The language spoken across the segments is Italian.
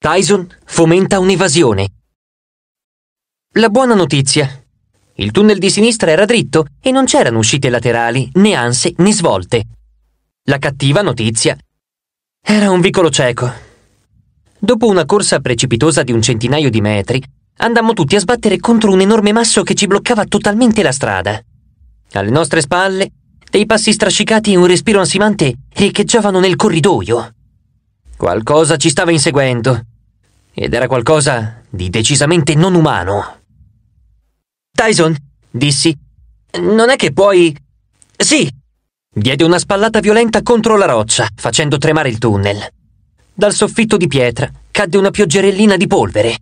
Tyson fomenta un'evasione. La buona notizia. Il tunnel di sinistra era dritto e non c'erano uscite laterali, né anse né svolte. La cattiva notizia. Era un vicolo cieco. Dopo una corsa precipitosa di un centinaio di metri, andammo tutti a sbattere contro un enorme masso che ci bloccava totalmente la strada. Alle nostre spalle, dei passi strascicati e un respiro ansimante riecheggiavano nel corridoio. Qualcosa ci stava inseguendo. Ed era qualcosa di decisamente non umano. Tyson, dissi, non è che puoi... Sì! Diede una spallata violenta contro la roccia, facendo tremare il tunnel. Dal soffitto di pietra cadde una pioggerellina di polvere.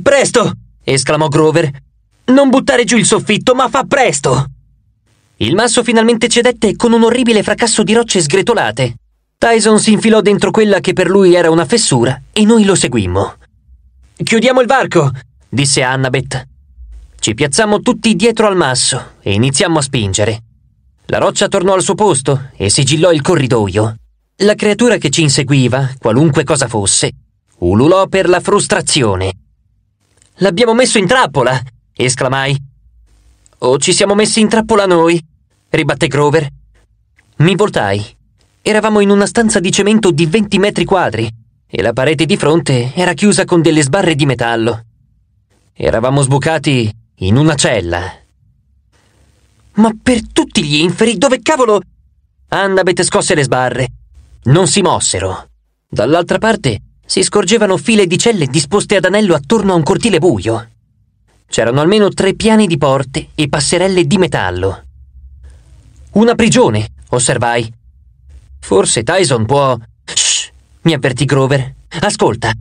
Presto! esclamò Grover. Non buttare giù il soffitto, ma fa presto! Il masso finalmente cedette con un orribile fracasso di rocce sgretolate. Tyson si infilò dentro quella che per lui era una fessura e noi lo seguimmo. Chiudiamo il varco, disse Annabeth. Ci piazzammo tutti dietro al masso e iniziammo a spingere. La roccia tornò al suo posto e sigillò il corridoio. La creatura che ci inseguiva, qualunque cosa fosse, ululò per la frustrazione. L'abbiamo messo in trappola! esclamai. O ci siamo messi in trappola noi? ribatté Grover. Mi voltai Eravamo in una stanza di cemento di 20 metri quadri e la parete di fronte era chiusa con delle sbarre di metallo. Eravamo sbucati in una cella. Ma per tutti gli inferi, dove cavolo... Annabeth scosse le sbarre. Non si mossero. Dall'altra parte si scorgevano file di celle disposte ad anello attorno a un cortile buio. C'erano almeno tre piani di porte e passerelle di metallo. Una prigione, osservai. Forse Tyson può... Shh! mi avvertì Grover. Ascolta!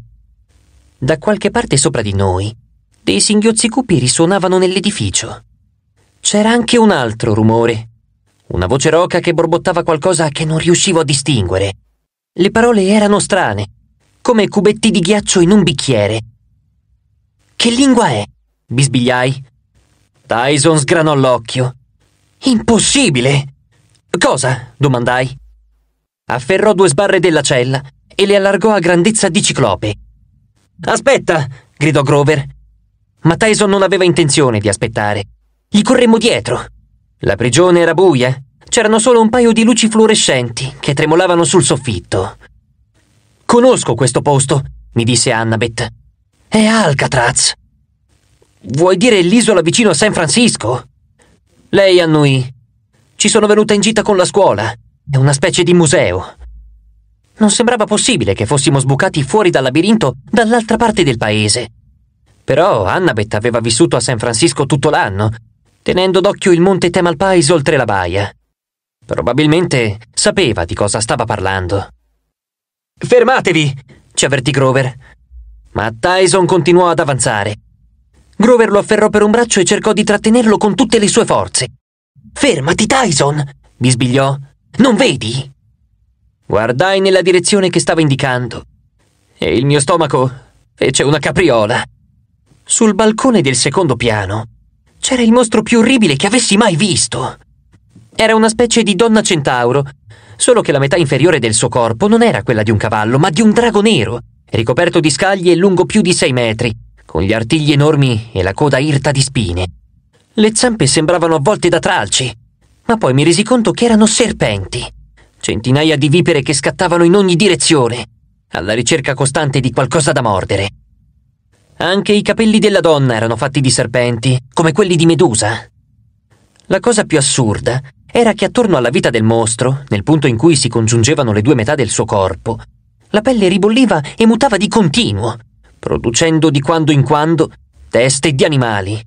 Da qualche parte sopra di noi, dei singhiozzi cupi risuonavano nell'edificio. C'era anche un altro rumore. Una voce roca che borbottava qualcosa che non riuscivo a distinguere. Le parole erano strane, come cubetti di ghiaccio in un bicchiere. Che lingua è? bisbigliai. Tyson sgranò l'occhio. Impossibile! Cosa? domandai afferrò due sbarre della cella e le allargò a grandezza di ciclope. Aspetta! gridò Grover. Ma Tyson non aveva intenzione di aspettare. Gli corremmo dietro. La prigione era buia. C'erano solo un paio di luci fluorescenti che tremolavano sul soffitto. Conosco questo posto, mi disse Annabeth. È Alcatraz. Vuoi dire l'isola vicino a San Francisco? Lei annuì. Ci sono venuta in gita con la scuola. È una specie di museo. Non sembrava possibile che fossimo sbucati fuori dal labirinto dall'altra parte del paese. Però Annabeth aveva vissuto a San Francisco tutto l'anno, tenendo d'occhio il monte Temal Temalpais oltre la baia. Probabilmente sapeva di cosa stava parlando. Fermatevi! ci avvertì Grover. Ma Tyson continuò ad avanzare. Grover lo afferrò per un braccio e cercò di trattenerlo con tutte le sue forze. Fermati, Tyson! bisbigliò. Non vedi? Guardai nella direzione che stava indicando e il mio stomaco fece una capriola. Sul balcone del secondo piano c'era il mostro più orribile che avessi mai visto. Era una specie di donna centauro, solo che la metà inferiore del suo corpo non era quella di un cavallo, ma di un drago nero, ricoperto di scaglie e lungo più di sei metri, con gli artigli enormi e la coda irta di spine. Le zampe sembravano avvolte da tralci ma poi mi resi conto che erano serpenti. Centinaia di vipere che scattavano in ogni direzione, alla ricerca costante di qualcosa da mordere. Anche i capelli della donna erano fatti di serpenti, come quelli di Medusa. La cosa più assurda era che attorno alla vita del mostro, nel punto in cui si congiungevano le due metà del suo corpo, la pelle ribolliva e mutava di continuo, producendo di quando in quando teste di animali.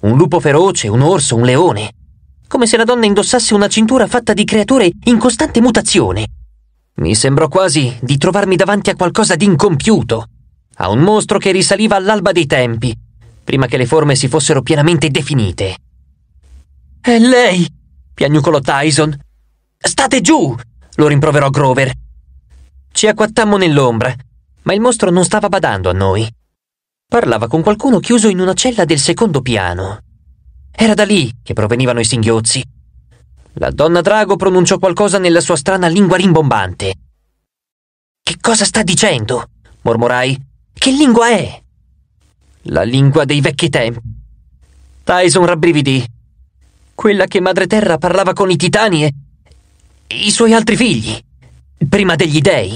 Un lupo feroce, un orso, un leone come se la donna indossasse una cintura fatta di creature in costante mutazione. Mi sembrò quasi di trovarmi davanti a qualcosa di incompiuto, a un mostro che risaliva all'alba dei tempi, prima che le forme si fossero pienamente definite. È lei! piagnucolò Tyson. State giù! lo rimproverò Grover. Ci acquattammo nell'ombra, ma il mostro non stava badando a noi. Parlava con qualcuno chiuso in una cella del secondo piano. Era da lì che provenivano i singhiozzi. La donna Drago pronunciò qualcosa nella sua strana lingua rimbombante. Che cosa sta dicendo? mormorai. Che lingua è? La lingua dei vecchi tempi. Tyson rabbrividì. Quella che Madre Terra parlava con i titani e i suoi altri figli, prima degli dei.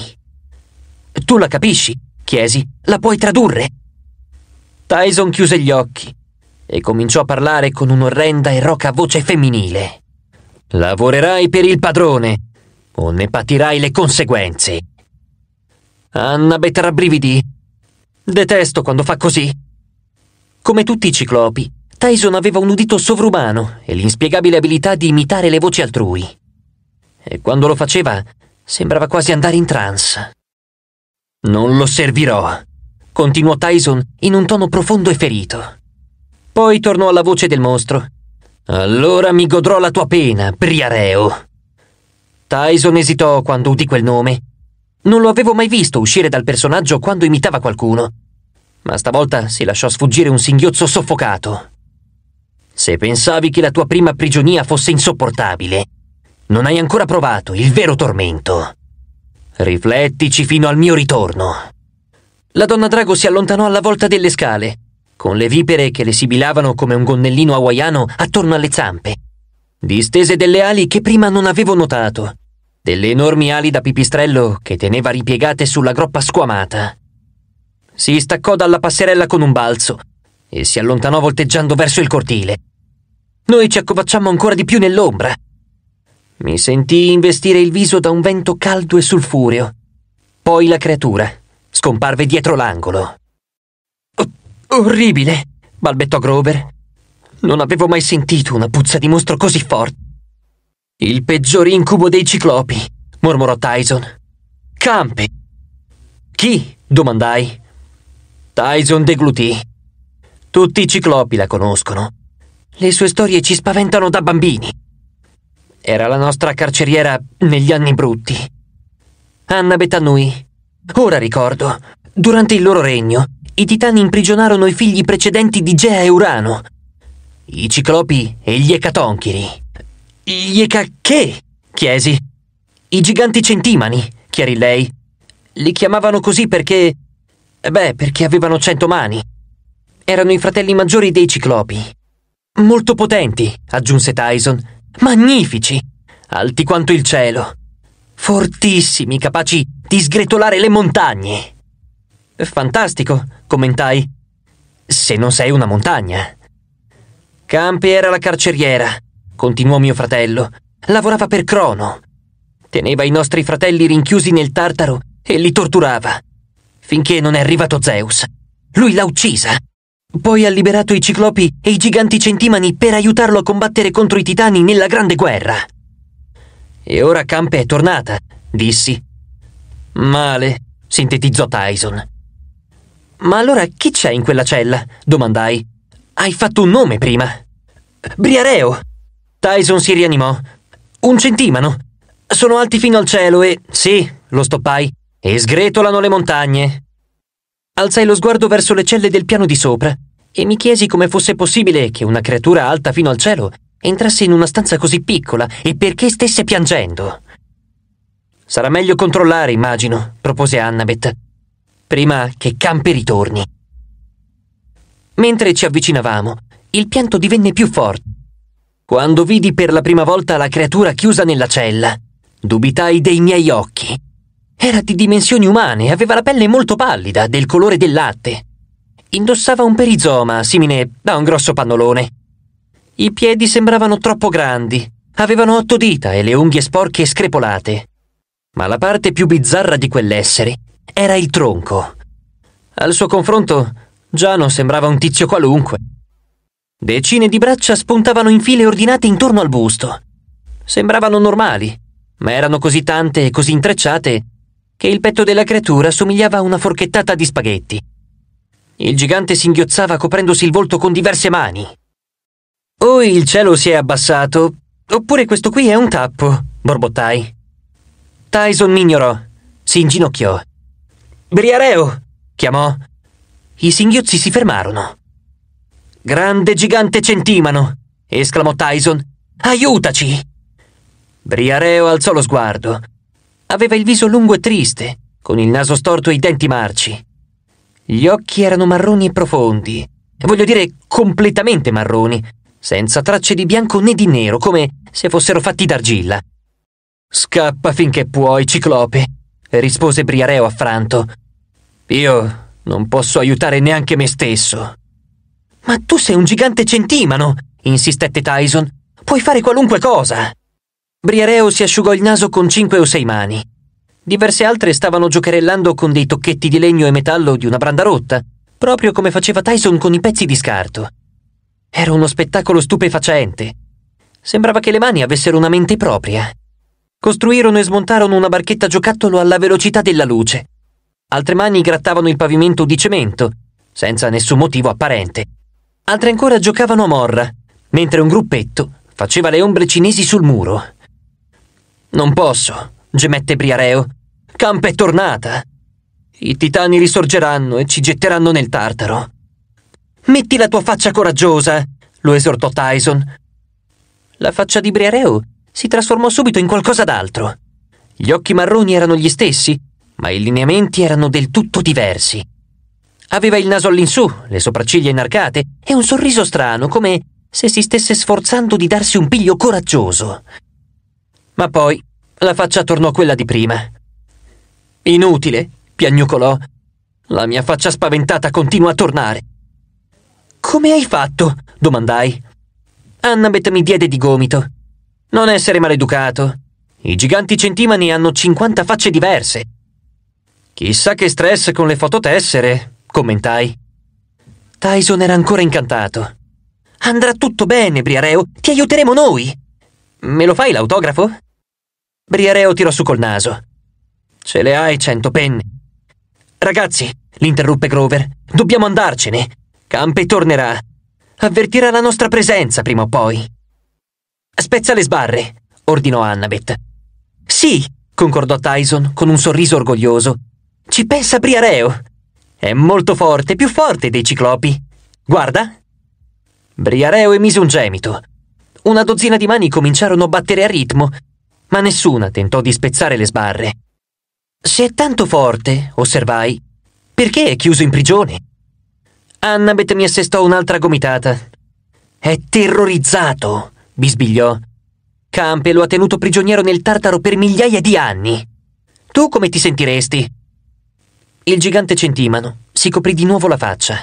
Tu la capisci? chiesi. La puoi tradurre? Tyson chiuse gli occhi e cominciò a parlare con un'orrenda e roca voce femminile. Lavorerai per il padrone o ne patirai le conseguenze. Anna betterà Detesto quando fa così. Come tutti i ciclopi, Tyson aveva un udito sovrumano e l'inspiegabile abilità di imitare le voci altrui. E quando lo faceva, sembrava quasi andare in trance. Non lo servirò, continuò Tyson in un tono profondo e ferito. Poi tornò alla voce del mostro. Allora mi godrò la tua pena, Priareo. Tyson esitò quando udì quel nome. Non lo avevo mai visto uscire dal personaggio quando imitava qualcuno, ma stavolta si lasciò sfuggire un singhiozzo soffocato. Se pensavi che la tua prima prigionia fosse insopportabile, non hai ancora provato il vero tormento. Riflettici fino al mio ritorno. La donna Drago si allontanò alla volta delle scale con le vipere che le sibilavano come un gonnellino hawaiano attorno alle zampe, distese delle ali che prima non avevo notato, delle enormi ali da pipistrello che teneva ripiegate sulla groppa squamata. Si staccò dalla passerella con un balzo e si allontanò volteggiando verso il cortile. Noi ci accovacciammo ancora di più nell'ombra. Mi sentii investire il viso da un vento caldo e sulfureo. Poi la creatura scomparve dietro l'angolo. Orribile, balbettò Grover. Non avevo mai sentito una puzza di mostro così forte. Il peggior incubo dei ciclopi, mormorò Tyson. Campe. Chi? domandai. Tyson deglutì. Tutti i ciclopi la conoscono. Le sue storie ci spaventano da bambini. Era la nostra carceriera negli anni brutti. Anna Betanui. Ora ricordo, durante il loro regno, i titani imprigionarono i figli precedenti di Gea e Urano, i ciclopi e gli ecatonchiri. Gli eca chiesi. I giganti centimani, chiarì lei. Li chiamavano così perché... beh, perché avevano cento mani. Erano i fratelli maggiori dei ciclopi. Molto potenti, aggiunse Tyson. Magnifici! Alti quanto il cielo. Fortissimi, capaci di sgretolare le montagne. Fantastico, commentai. Se non sei una montagna. Campi era la carceriera, continuò mio fratello. Lavorava per Crono. Teneva i nostri fratelli rinchiusi nel Tartaro e li torturava. Finché non è arrivato Zeus. Lui l'ha uccisa. Poi ha liberato i ciclopi e i giganti centimani per aiutarlo a combattere contro i titani nella Grande Guerra. E ora Campe è tornata, dissi. Male, sintetizzò Tyson. Ma allora chi c'è in quella cella? domandai. Hai fatto un nome prima. Briareo. Tyson si rianimò. Un centimano. Sono alti fino al cielo e... Sì, lo stoppai. E sgretolano le montagne. Alzai lo sguardo verso le celle del piano di sopra e mi chiesi come fosse possibile che una creatura alta fino al cielo entrasse in una stanza così piccola e perché stesse piangendo. Sarà meglio controllare, immagino, propose Annabeth prima che Campi ritorni. Mentre ci avvicinavamo, il pianto divenne più forte. Quando vidi per la prima volta la creatura chiusa nella cella, dubitai dei miei occhi. Era di dimensioni umane, aveva la pelle molto pallida, del colore del latte. Indossava un perizoma simile a un grosso pannolone. I piedi sembravano troppo grandi, avevano otto dita e le unghie sporche e screpolate. Ma la parte più bizzarra di quell'essere era il tronco. Al suo confronto, Giano sembrava un tizio qualunque. Decine di braccia spuntavano in file ordinate intorno al busto. Sembravano normali, ma erano così tante e così intrecciate che il petto della creatura somigliava a una forchettata di spaghetti. Il gigante singhiozzava coprendosi il volto con diverse mani. O il cielo si è abbassato, oppure questo qui è un tappo, borbottai. Tyson mi ignorò, si inginocchiò Briareo! chiamò. I singhiozzi si fermarono. Grande gigante centimano! esclamò Tyson. Aiutaci! Briareo alzò lo sguardo. Aveva il viso lungo e triste, con il naso storto e i denti marci. Gli occhi erano marroni e profondi, voglio dire completamente marroni, senza tracce di bianco né di nero, come se fossero fatti d'argilla. Scappa finché puoi, Ciclope, rispose Briareo affranto. Io non posso aiutare neanche me stesso. Ma tu sei un gigante centimano, insistette Tyson. Puoi fare qualunque cosa. Briareo si asciugò il naso con cinque o sei mani. Diverse altre stavano giocherellando con dei tocchetti di legno e metallo di una branda rotta, proprio come faceva Tyson con i pezzi di scarto. Era uno spettacolo stupefacente. Sembrava che le mani avessero una mente propria. Costruirono e smontarono una barchetta giocattolo alla velocità della luce altre mani grattavano il pavimento di cemento, senza nessun motivo apparente. Altre ancora giocavano a morra, mentre un gruppetto faceva le ombre cinesi sul muro. Non posso, gemette Briareo. Campa è tornata. I titani risorgeranno e ci getteranno nel tartaro. Metti la tua faccia coraggiosa, lo esortò Tyson. La faccia di Briareo si trasformò subito in qualcosa d'altro. Gli occhi marroni erano gli stessi, ma i lineamenti erano del tutto diversi. Aveva il naso all'insù, le sopracciglia inarcate e un sorriso strano, come se si stesse sforzando di darsi un piglio coraggioso. Ma poi la faccia tornò quella di prima. Inutile, piagnucolò. La mia faccia spaventata continua a tornare. Come hai fatto? domandai. Annabeth mi diede di gomito. Non essere maleducato. I giganti centimani hanno 50 facce diverse. Chissà che stress con le fototessere, commentai. Tyson era ancora incantato. Andrà tutto bene, Briareo, ti aiuteremo noi. Me lo fai l'autografo? Briareo tirò su col naso. Ce le hai cento penne. Ragazzi, l'interruppe Grover, dobbiamo andarcene. Campe tornerà. Avvertirà la nostra presenza prima o poi. Spezza le sbarre, ordinò Annabeth. Sì, concordò Tyson con un sorriso orgoglioso, ci pensa Briareo. È molto forte, più forte dei ciclopi. Guarda. Briareo emise un gemito. Una dozzina di mani cominciarono a battere a ritmo, ma nessuna tentò di spezzare le sbarre. Se è tanto forte, osservai, perché è chiuso in prigione? Annabeth mi assestò un'altra gomitata. È terrorizzato, bisbigliò. Campe lo ha tenuto prigioniero nel tartaro per migliaia di anni. Tu come ti sentiresti? Il gigante centimano si coprì di nuovo la faccia.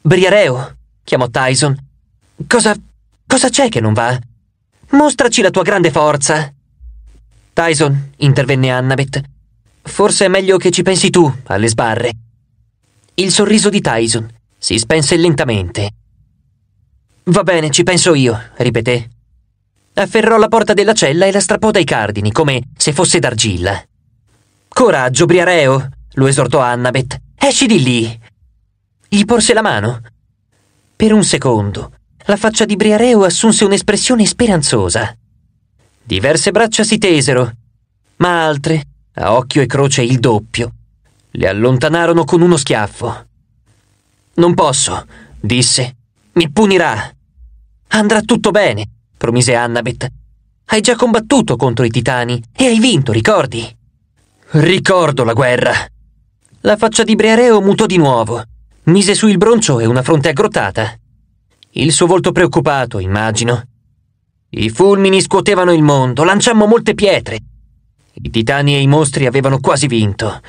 Briareo, chiamò Tyson. Cosa. cosa c'è che non va? Mostraci la tua grande forza. Tyson, intervenne Annabeth. Forse è meglio che ci pensi tu, alle sbarre. Il sorriso di Tyson si spense lentamente. Va bene, ci penso io, ripeté. Afferrò la porta della cella e la strappò dai cardini, come se fosse d'argilla. Coraggio, Briareo! lo esortò Annabeth. Esci di lì! Gli porse la mano. Per un secondo, la faccia di Briareo assunse un'espressione speranzosa. Diverse braccia si tesero, ma altre, a occhio e croce il doppio, le allontanarono con uno schiaffo. Non posso, disse. Mi punirà. Andrà tutto bene, promise Annabeth. Hai già combattuto contro i titani e hai vinto, ricordi? Ricordo la guerra, la faccia di Briareo mutò di nuovo. Mise su il broncio e una fronte aggrottata. Il suo volto preoccupato, immagino. I fulmini scuotevano il mondo, lanciammo molte pietre. I titani e i mostri avevano quasi vinto.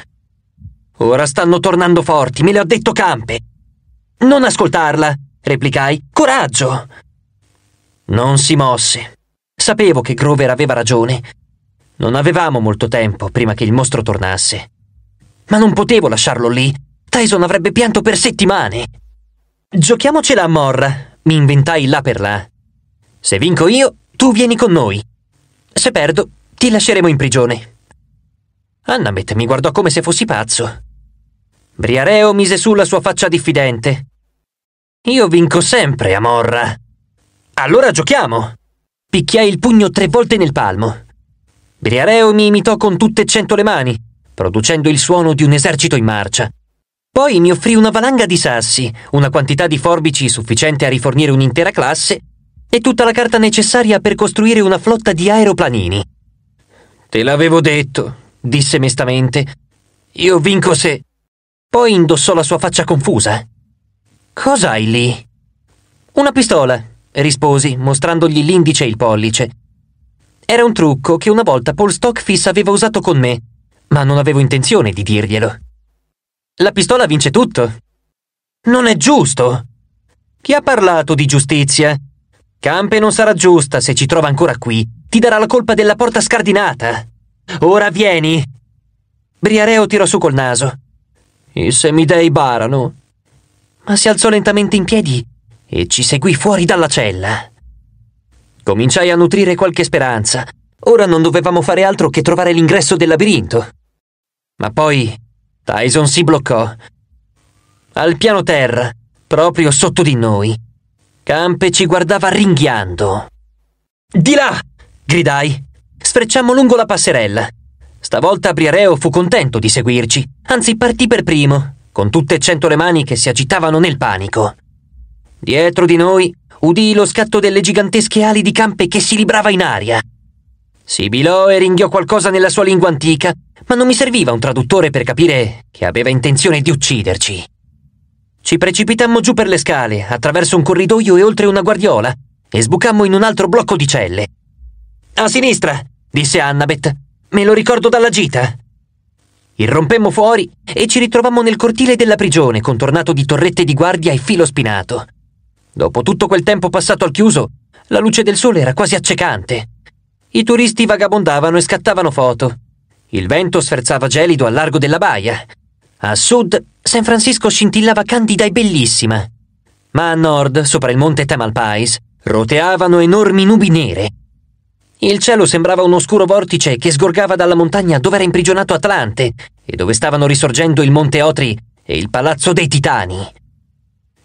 Ora stanno tornando forti, me le ha detto Campe. Non ascoltarla, replicai. Coraggio! Non si mosse. Sapevo che Grover aveva ragione. Non avevamo molto tempo prima che il mostro tornasse ma non potevo lasciarlo lì. Tyson avrebbe pianto per settimane. Giochiamocela a morra, mi inventai là per là. Se vinco io, tu vieni con noi. Se perdo, ti lasceremo in prigione. Annamet mi guardò come se fossi pazzo. Briareo mise su la sua faccia diffidente. Io vinco sempre a morra. Allora giochiamo! Picchiai il pugno tre volte nel palmo. Briareo mi imitò con tutte e cento le mani producendo il suono di un esercito in marcia. Poi mi offrì una valanga di sassi, una quantità di forbici sufficiente a rifornire un'intera classe e tutta la carta necessaria per costruire una flotta di aeroplanini. Te l'avevo detto, disse mestamente. Io vinco se... Poi indossò la sua faccia confusa. Cos'hai lì? Una pistola, risposi, mostrandogli l'indice e il pollice. Era un trucco che una volta Paul Stockfish aveva usato con me ma non avevo intenzione di dirglielo. La pistola vince tutto. Non è giusto. Chi ha parlato di giustizia? Campe non sarà giusta se ci trova ancora qui. Ti darà la colpa della porta scardinata. Ora vieni. Briareo tirò su col naso. I semidei barano. Ma si alzò lentamente in piedi e ci seguì fuori dalla cella. Cominciai a nutrire qualche speranza. Ora non dovevamo fare altro che trovare l'ingresso del labirinto. Ma poi Tyson si bloccò. Al piano terra, proprio sotto di noi, Campe ci guardava ringhiando. Di là! gridai. Sfrecciammo lungo la passerella. Stavolta Briareo fu contento di seguirci, anzi partì per primo, con tutte e cento le mani che si agitavano nel panico. Dietro di noi udii lo scatto delle gigantesche ali di Campe che si librava in aria. Sibilò e ringhiò qualcosa nella sua lingua antica, ma non mi serviva un traduttore per capire che aveva intenzione di ucciderci. Ci precipitammo giù per le scale, attraverso un corridoio e oltre una guardiola, e sbucammo in un altro blocco di celle. A sinistra, disse Annabeth. Me lo ricordo dalla gita. Irrompemmo fuori e ci ritrovammo nel cortile della prigione, contornato di torrette di guardia e filo spinato. Dopo tutto quel tempo passato al chiuso, la luce del sole era quasi accecante. I turisti vagabondavano e scattavano foto. Il vento sferzava gelido al largo della baia. A sud, San Francisco scintillava candida e bellissima. Ma a nord, sopra il monte Tamalpais, roteavano enormi nubi nere. Il cielo sembrava un oscuro vortice che sgorgava dalla montagna dove era imprigionato Atlante e dove stavano risorgendo il monte Otri e il palazzo dei titani.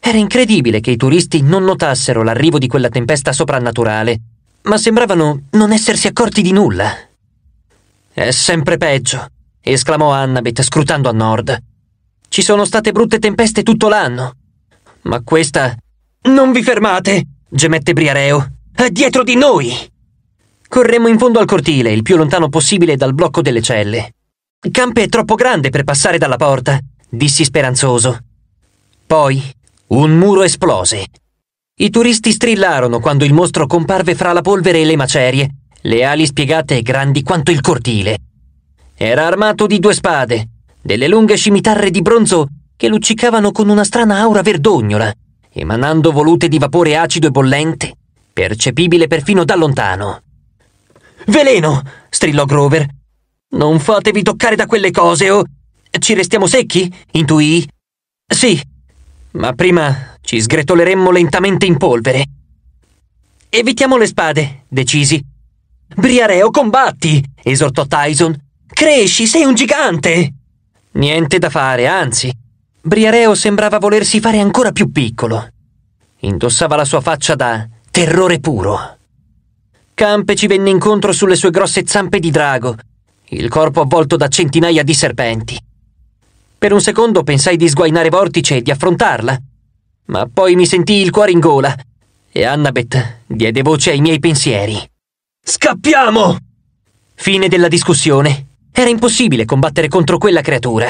Era incredibile che i turisti non notassero l'arrivo di quella tempesta soprannaturale ma sembravano non essersi accorti di nulla. È sempre peggio, esclamò Annabeth scrutando a nord. Ci sono state brutte tempeste tutto l'anno. Ma questa... Non vi fermate! gemette Briareo. È dietro di noi! Corremmo in fondo al cortile, il più lontano possibile dal blocco delle celle. Campe è troppo grande per passare dalla porta, dissi speranzoso. Poi un muro esplose i turisti strillarono quando il mostro comparve fra la polvere e le macerie, le ali spiegate e grandi quanto il cortile. Era armato di due spade, delle lunghe scimitarre di bronzo che luccicavano con una strana aura verdognola, emanando volute di vapore acido e bollente, percepibile perfino da lontano. Veleno! strillò Grover. Non fatevi toccare da quelle cose o... Oh. Ci restiamo secchi? intuì. Sì, ma prima ci sgretoleremmo lentamente in polvere. Evitiamo le spade, decisi. Briareo, combatti! esortò Tyson. Cresci, sei un gigante! Niente da fare, anzi. Briareo sembrava volersi fare ancora più piccolo. Indossava la sua faccia da terrore puro. Campe ci venne incontro sulle sue grosse zampe di drago, il corpo avvolto da centinaia di serpenti. Per un secondo pensai di sguainare Vortice e di affrontarla, ma poi mi sentii il cuore in gola e Annabeth diede voce ai miei pensieri. Scappiamo! Fine della discussione. Era impossibile combattere contro quella creatura.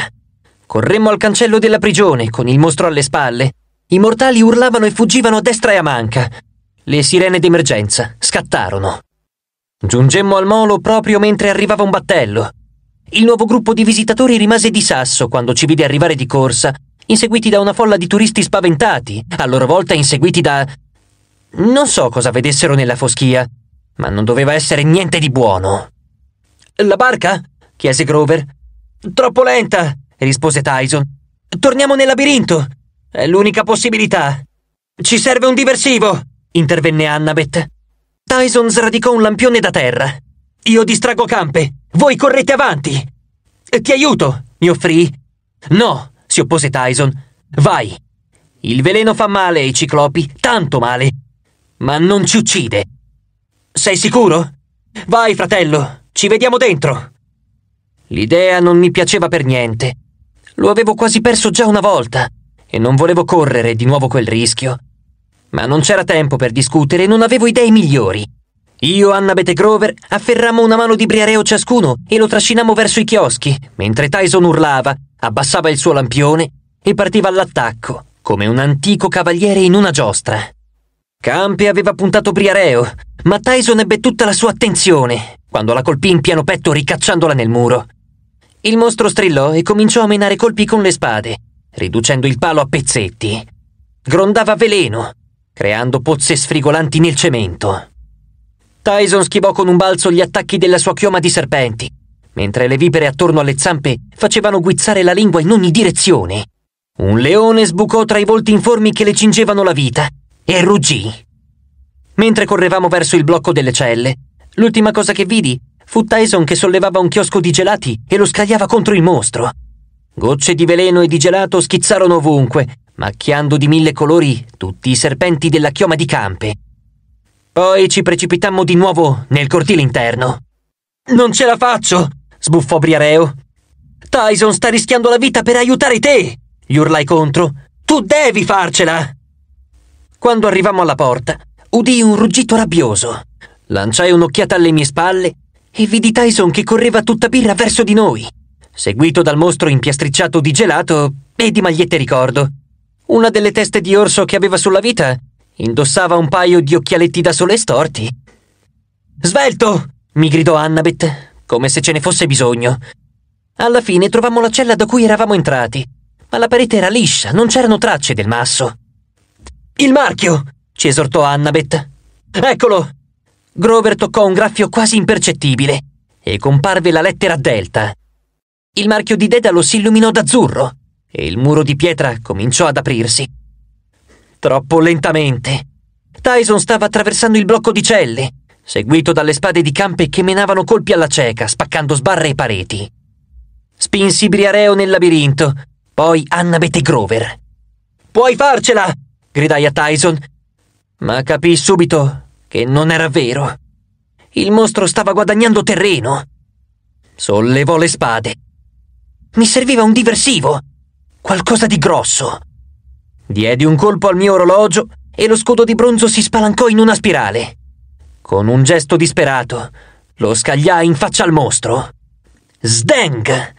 Corremmo al cancello della prigione, con il mostro alle spalle. I mortali urlavano e fuggivano a destra e a manca. Le sirene d'emergenza scattarono. Giungemmo al molo proprio mentre arrivava un battello. Il nuovo gruppo di visitatori rimase di sasso quando ci vide arrivare di corsa inseguiti da una folla di turisti spaventati, a loro volta inseguiti da... Non so cosa vedessero nella foschia, ma non doveva essere niente di buono. La barca? chiese Grover. Troppo lenta, rispose Tyson. Torniamo nel labirinto. È l'unica possibilità. Ci serve un diversivo, intervenne Annabeth. Tyson sradicò un lampione da terra. Io distrago campe. Voi correte avanti. Ti aiuto, mi offrì. No, si oppose Tyson. Vai! Il veleno fa male ai ciclopi, tanto male, ma non ci uccide. Sei sicuro? Vai, fratello, ci vediamo dentro. L'idea non mi piaceva per niente. Lo avevo quasi perso già una volta e non volevo correre di nuovo quel rischio. Ma non c'era tempo per discutere, non avevo idee migliori. Io, e Annabeth Grover afferrammo una mano di Briareo ciascuno e lo trascinammo verso i chioschi, mentre Tyson urlava, abbassava il suo lampione e partiva all'attacco, come un antico cavaliere in una giostra. Campe aveva puntato Briareo, ma Tyson ebbe tutta la sua attenzione quando la colpì in pieno petto ricacciandola nel muro. Il mostro strillò e cominciò a menare colpi con le spade, riducendo il palo a pezzetti. Grondava veleno, creando pozze sfrigolanti nel cemento. Tyson schivò con un balzo gli attacchi della sua chioma di serpenti, mentre le vipere attorno alle zampe facevano guizzare la lingua in ogni direzione. Un leone sbucò tra i volti informi che le cingevano la vita e ruggì. Mentre correvamo verso il blocco delle celle, l'ultima cosa che vidi fu Tyson che sollevava un chiosco di gelati e lo scagliava contro il mostro. Gocce di veleno e di gelato schizzarono ovunque, macchiando di mille colori tutti i serpenti della chioma di campe. Poi ci precipitammo di nuovo nel cortile interno. Non ce la faccio! sbuffò Briareo. Tyson sta rischiando la vita per aiutare te! gli urlai contro. Tu devi farcela! Quando arrivammo alla porta, udii un ruggito rabbioso. Lanciai un'occhiata alle mie spalle e vidi Tyson che correva tutta birra verso di noi, seguito dal mostro impiastricciato di gelato e di magliette ricordo. Una delle teste di orso che aveva sulla vita Indossava un paio di occhialetti da sole storti. Svelto! mi gridò Annabeth, come se ce ne fosse bisogno. Alla fine trovammo la cella da cui eravamo entrati, ma la parete era liscia, non c'erano tracce del masso. Il marchio! ci esortò Annabeth. Eccolo! Grover toccò un graffio quasi impercettibile e comparve la lettera delta. Il marchio di Dedalo si illuminò d'azzurro e il muro di pietra cominciò ad aprirsi troppo lentamente. Tyson stava attraversando il blocco di celle, seguito dalle spade di campe che menavano colpi alla cieca, spaccando sbarre e pareti. Spinsi Briareo nel labirinto, poi Annabeth e Grover. Puoi farcela! gridai a Tyson, ma capii subito che non era vero. Il mostro stava guadagnando terreno. Sollevò le spade. Mi serviva un diversivo, qualcosa di grosso. Diedi un colpo al mio orologio e lo scudo di bronzo si spalancò in una spirale. Con un gesto disperato, lo scagliai in faccia al mostro. Sdeng!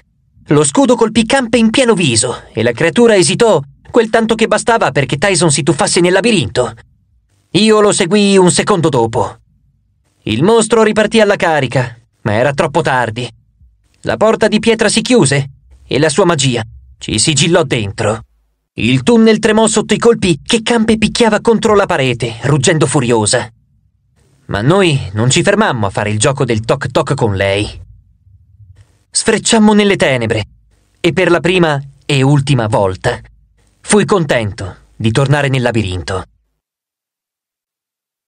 Lo scudo colpì Campe in pieno viso e la creatura esitò quel tanto che bastava perché Tyson si tuffasse nel labirinto. Io lo seguii un secondo dopo. Il mostro ripartì alla carica, ma era troppo tardi. La porta di pietra si chiuse e la sua magia ci sigillò dentro. Il tunnel tremò sotto i colpi che Campe picchiava contro la parete, ruggendo furiosa. Ma noi non ci fermammo a fare il gioco del toc toc con lei. Sfrecciammo nelle tenebre e per la prima e ultima volta fui contento di tornare nel labirinto.